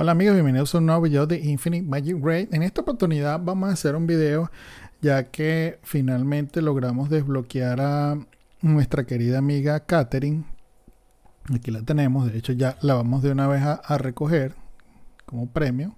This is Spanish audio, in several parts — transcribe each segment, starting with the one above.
Hola amigos, bienvenidos a un nuevo video de Infinite Magic Raid. En esta oportunidad vamos a hacer un video ya que finalmente logramos desbloquear a nuestra querida amiga Katherine. Aquí la tenemos, de hecho ya la vamos de una vez a, recoger como premio.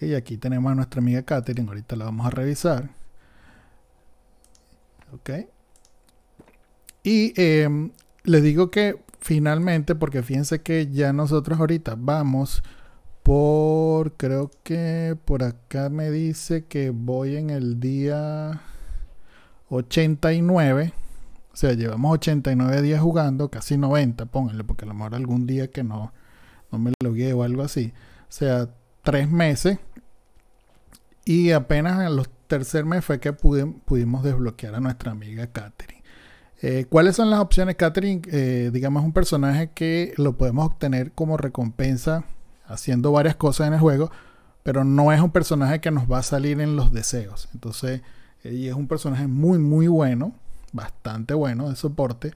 y aquí tenemos a nuestra amiga Katherine, ahorita la vamos a revisar. Ok. Y em, les digo que finalmente, porque fíjense que ya nosotros ahorita vamos por, creo que por acá me dice que voy en el día 89. O sea, llevamos 89 días jugando, casi 90, pónganle, porque a lo mejor algún día que no, no me lo llevo, algo así. O sea, tres meses. Y apenas en los tercer mes fue que pudimos desbloquear a nuestra amiga Katherine. Eh, ¿Cuáles son las opciones, Catherine? Eh, digamos, un personaje que lo podemos obtener como recompensa haciendo varias cosas en el juego, pero no es un personaje que nos va a salir en los deseos. Entonces, es un personaje muy, muy bueno, bastante bueno de soporte,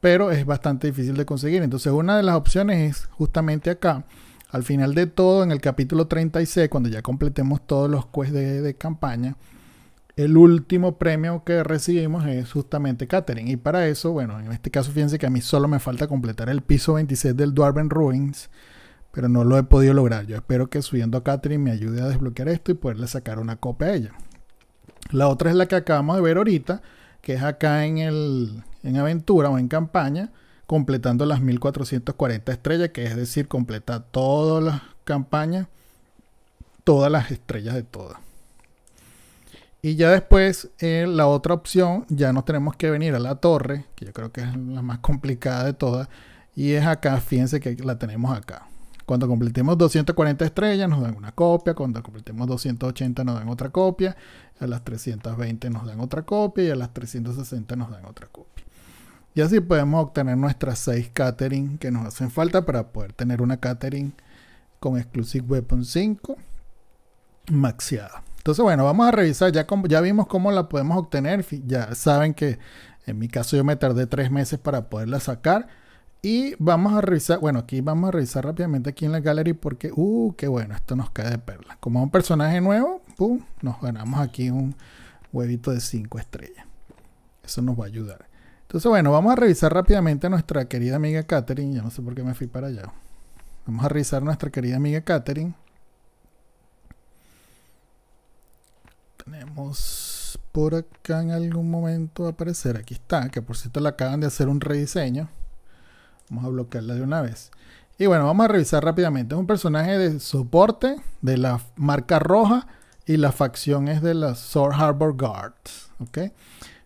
pero es bastante difícil de conseguir. Entonces, una de las opciones es justamente acá. Al final de todo, en el capítulo 36, cuando ya completemos todos los quests de campaña, el último premio que recibimos es justamente Katherine Y para eso, bueno, en este caso fíjense que a mí solo me falta completar el piso 26 del Dwarven Ruins, pero no lo he podido lograr. Yo espero que subiendo a Katherine me ayude a desbloquear esto y poderle sacar una copia a ella. La otra es la que acabamos de ver ahorita, que es acá en, el, en aventura o en campaña, completando las 1440 estrellas, que es decir, completa todas las campañas, todas las estrellas de todas. Y ya después, eh, la otra opción, ya nos tenemos que venir a la torre, que yo creo que es la más complicada de todas, y es acá, fíjense que la tenemos acá. Cuando completemos 240 estrellas nos dan una copia, cuando completemos 280 nos dan otra copia, a las 320 nos dan otra copia y a las 360 nos dan otra copia. Y así podemos obtener nuestras 6 catering que nos hacen falta para poder tener una catering con Exclusive Weapon 5 Maxiada. Entonces, bueno, vamos a revisar. Ya, ya vimos cómo la podemos obtener. Ya saben que en mi caso yo me tardé tres meses para poderla sacar. Y vamos a revisar, bueno, aquí vamos a revisar rápidamente aquí en la gallery porque, uh, qué bueno, esto nos cae de perla. Como un personaje nuevo, pum, nos ganamos aquí un huevito de cinco estrellas. Eso nos va a ayudar. Entonces, bueno, vamos a revisar rápidamente a nuestra querida amiga Katherine. Ya no sé por qué me fui para allá. Vamos a revisar a nuestra querida amiga Katherine. tenemos por acá en algún momento a aparecer. Aquí está, que por cierto le acaban de hacer un rediseño. Vamos a bloquearla de una vez. Y bueno, vamos a revisar rápidamente. Es un personaje de soporte de la marca roja y la facción es de la Sword Harbor Guards ¿ok?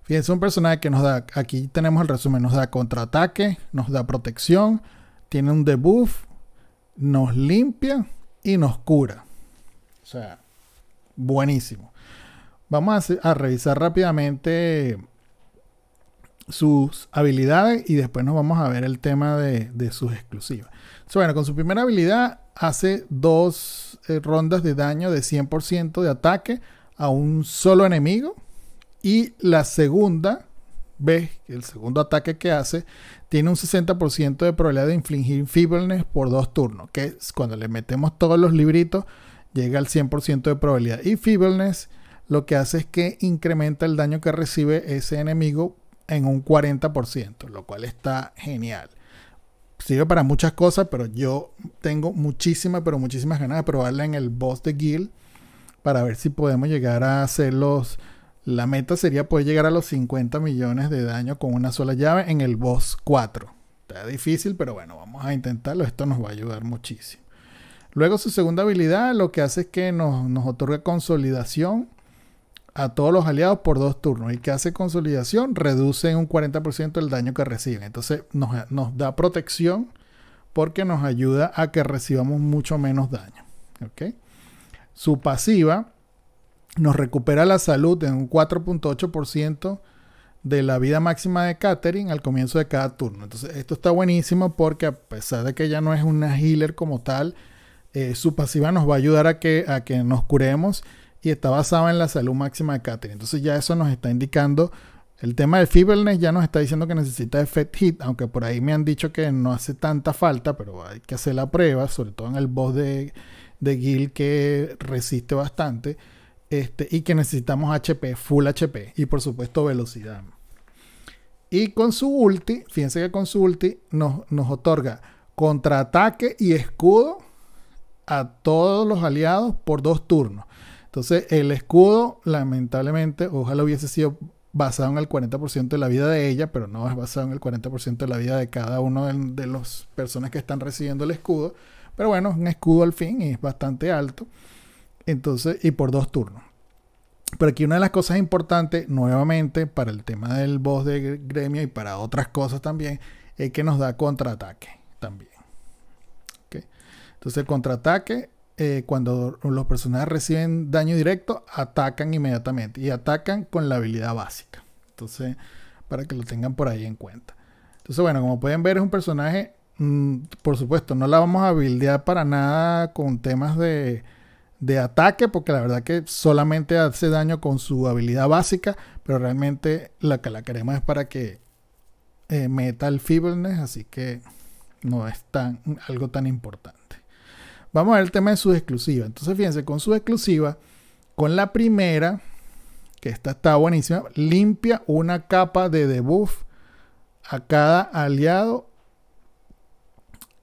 Fíjense, un personaje que nos da, aquí tenemos el resumen, nos da contraataque, nos da protección, tiene un debuff, nos limpia y nos cura. O sea, buenísimo. Vamos a, revisar rápidamente sus habilidades y después nos vamos a ver el tema de, sus exclusivas. bueno, con su primera habilidad hace dos eh, rondas de daño de 100% de ataque a un solo enemigo. Y la segunda ve, el segundo ataque que hace, tiene un 60% de probabilidad de infligir feebleness por dos turnos. Que cuando le metemos todos los libritos, llega al 100% de probabilidad. Y feebleness lo que hace es que incrementa el daño que recibe ese enemigo en un 40%, lo cual está genial. Sirve para muchas cosas, pero yo tengo muchísimas, pero muchísimas ganas de probarla en el boss de Guild para ver si podemos llegar a hacerlos. La meta sería poder llegar a los 50 millones de daño con una sola llave en el boss 4. Está difícil, pero bueno, vamos a intentarlo. Esto nos va a ayudar muchísimo. Luego su segunda habilidad lo que hace es que nos, nos otorga consolidación a todos los aliados por dos turnos. y que hace consolidación reduce en un 40% el daño que reciben. Entonces nos, da protección porque nos ayuda a que recibamos mucho menos daño. Su pasiva nos recupera la salud en un 4.8% de la vida máxima de catering al comienzo de cada turno. Entonces esto está buenísimo porque a pesar de que ya no es una healer como tal, eh, su pasiva nos va a ayudar a que, a que nos curemos y está basada en la salud máxima de Catherine. Entonces ya eso nos está indicando, el tema de Feverness ya nos está diciendo que necesita effect hit, aunque por ahí me han dicho que no hace tanta falta, pero hay que hacer la prueba, sobre todo en el boss de, Gil que resiste bastante. Este, y que necesitamos HP, full HP y por supuesto velocidad. Y con su ulti, fíjense que con su ulti nos, nos otorga contraataque y escudo a todos los aliados por dos turnos. Entonces, el escudo, lamentablemente, ojalá hubiese sido basado en el 40% de la vida de ella, pero no es basado en el 40% de la vida de cada uno de, las personas que están recibiendo el escudo. Pero bueno, es un escudo al fin y es bastante alto. Entonces, y por dos turnos. Pero aquí una de las cosas importantes, nuevamente, para el tema del boss de gremio y para otras cosas también, es que nos da contraataque también. Entonces el contraataque eh, cuando los personajes reciben daño directo, atacan inmediatamente. Y atacan con la habilidad básica. Entonces, para que lo tengan por ahí en cuenta. Entonces, bueno, como pueden ver, es un personaje, mm, por supuesto, no la vamos a habildear para nada con temas de, ataque, porque la verdad que solamente hace daño con su habilidad básica, pero realmente la que la queremos es para que eh, meta el feebleness, así que no es tan, algo tan importante. Vamos a ver el tema de su exclusiva Entonces, fíjense, con su exclusiva con la primera, que esta está buenísima, limpia una capa de debuff a cada aliado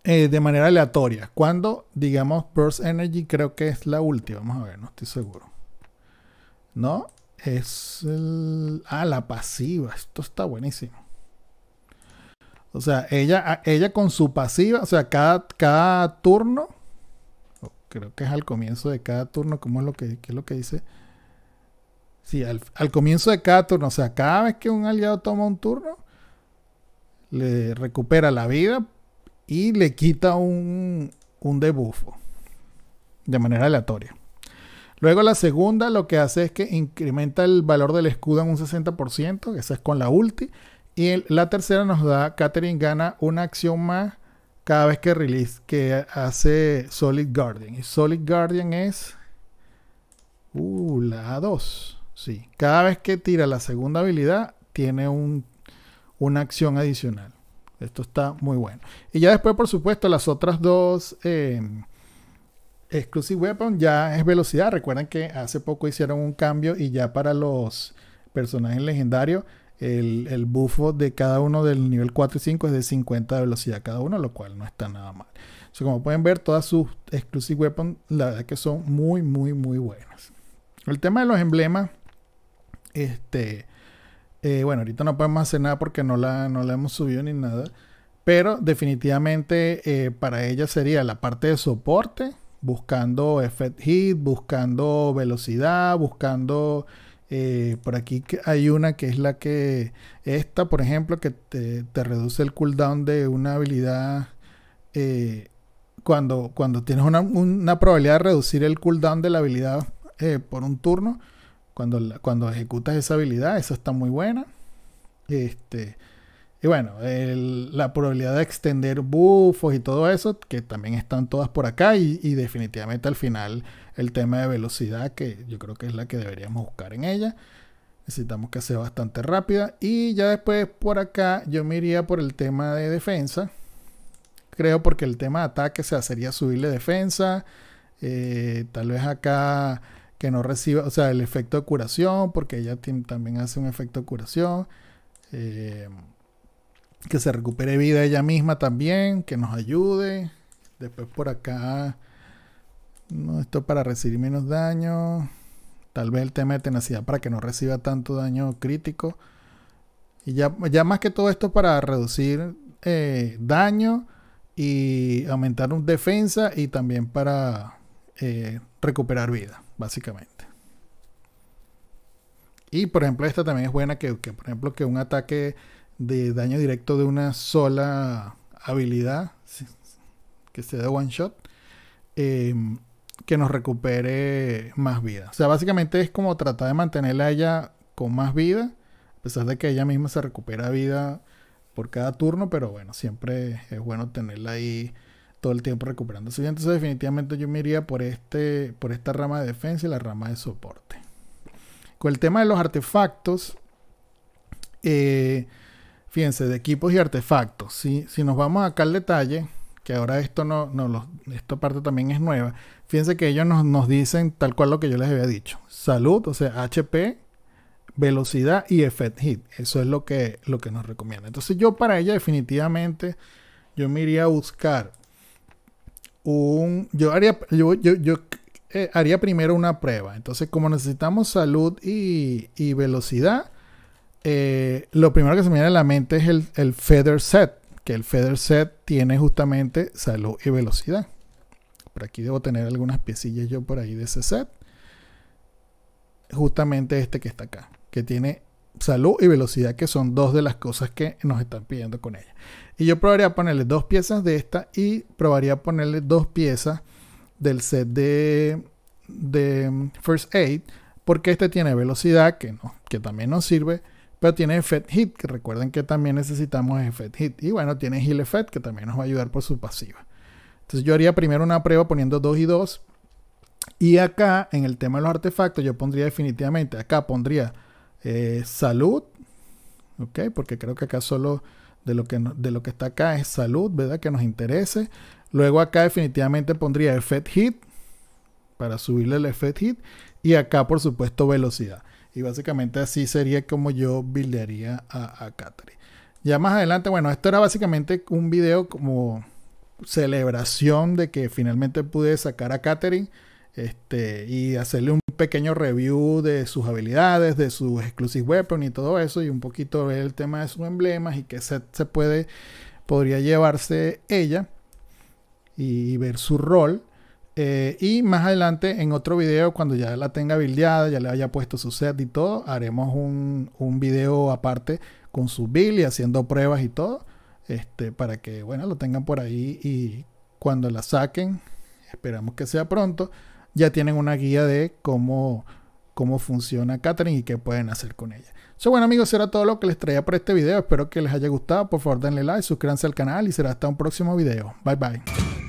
eh, de manera aleatoria. Cuando, digamos, Burst Energy creo que es la última. Vamos a ver, no estoy seguro. ¿No? Es el... Ah, la pasiva. Esto está buenísimo. O sea, ella, ella con su pasiva, o sea, cada, cada turno creo que es al comienzo de cada turno, ¿cómo es lo que, qué es lo que dice? Sí, al, comienzo de cada turno, o sea, cada vez que un aliado toma un turno, le recupera la vida y le quita un, un debuffo de manera aleatoria. Luego la segunda lo que hace es que incrementa el valor del escudo en un 60%, esa es con la ulti. Y la tercera nos da, Catherine gana una acción más cada vez que release que hace Solid Guardian. Y Solid Guardian es uh, la 2. Sí, cada vez que tira la segunda habilidad tiene una acción adicional. Esto está muy bueno. Y ya después, por supuesto, las otras dos em, Exclusive Weapon ya es velocidad. Recuerden que hace poco hicieron un cambio y ya para los personajes legendarios el, el bufo de cada uno del nivel 4 y 5 es de 50 de velocidad cada uno, lo cual no está nada mal. como pueden ver, todas sus exclusive weapons, la verdad que son muy, muy, muy buenas. El tema de los emblemas, este, eh, bueno, ahorita no podemos hacer nada porque no la, no hemos subido ni nada. Pero definitivamente eh, para ella sería la parte de soporte, buscando effect hit, buscando velocidad, buscando eh, por aquí hay una que es la que, esta por ejemplo, que te, reduce el cooldown de una habilidad. Eh, cuando, cuando tienes una, probabilidad de reducir el cooldown de la habilidad eh, por un turno, cuando, cuando ejecutas esa habilidad, eso está muy buena. Este, y bueno, la probabilidad de extender buffos y todo eso, que también están todas por acá, y definitivamente al final el tema de velocidad, que yo creo que es la que deberíamos buscar en ella. Necesitamos que sea bastante rápida. Y ya después por acá yo me iría por el tema de defensa. Creo porque el tema de ataque se hacería sería subirle defensa. Eh, tal vez acá que no reciba, o sea, el efecto de curación, porque ella también hace un efecto de curación. Eh, que se recupere vida ella misma también, que nos ayude. Después por acá no, esto para recibir menos daño. Tal vez el tema de tenacidad para que no reciba tanto daño crítico. Y ya, ya más que todo esto para reducir eh, daño y aumentar un defensa y también para eh, recuperar vida, básicamente. Y por ejemplo, esta también es buena que, por ejemplo que un ataque de daño directo de una sola habilidad que se da one shot. Em, que nos recupere más vida. O sea, básicamente es como tratar de mantenerla a ella con más vida, a pesar de que ella misma se recupera vida por cada turno, pero bueno, siempre es bueno tenerla ahí todo el tiempo recuperándose. Entonces, definitivamente yo me iría por, este, por esta rama de defensa y la rama de soporte. Con el tema de los artefactos, eh, fíjense, de equipos y artefactos. Si nos vamos acá al detalle, que ahora esto no, esta parte también es nueva. Fíjense que ellos nos, dicen tal cual lo que yo les había dicho. Salud, o sea, HP, velocidad y effect hit. Eso es lo que, lo que nos recomienda. Entonces yo para ella definitivamente, yo me iría a buscar un... Yo haría, yo, eh, haría primero una prueba. Entonces como necesitamos salud y, velocidad, eh, lo primero que se me viene a la mente es el feather set que el feather set tiene justamente salud y velocidad. Por aquí debo tener algunas piecillas yo por ahí de ese set. Justamente este que está acá, que tiene salud y velocidad, que son dos de las cosas que nos están pidiendo con ella. Y yo probaría ponerle dos piezas de esta y probaría ponerle dos piezas del set de, de mm, First Aid, porque este tiene velocidad, que, no, que también nos sirve pero tiene Effect Hit, que recuerden que también necesitamos Effect Hit. Y bueno, tiene Heal Effect, que también nos va a ayudar por su pasiva. Entonces yo haría primero una prueba poniendo 2 y 2. Y acá, en el tema de los artefactos, yo pondría definitivamente, acá pondría eh, salud, ¿ok? Porque creo que acá solo de lo que, de lo que está acá es salud, ¿verdad? Que nos interese. Luego acá definitivamente pondría effect hit para subirle el effect hit. Y acá, por supuesto, velocidad. Y básicamente así sería como yo buildearía a, a Ya más adelante, bueno, esto era básicamente un video como celebración de que finalmente pude sacar a Katherine este, y hacerle un pequeño review de sus habilidades, de sus exclusive weapon y todo eso, y un poquito ver el tema de sus emblemas y qué set se puede, podría llevarse ella y ver su rol. Eh, y más adelante, en otro video, cuando ya la tenga bildeada, ya le haya puesto su set y todo, haremos un, video aparte con su build y haciendo pruebas y todo. Este, para que, bueno, lo tengan por ahí y cuando la saquen, esperamos que sea pronto, ya tienen una guía de cómo, cómo funciona Catherine y qué pueden hacer con ella. So, bueno amigos, será todo lo que les traía por este video. Espero que les haya gustado. Por favor, denle like, suscríbanse al canal y será hasta un próximo video. Bye bye.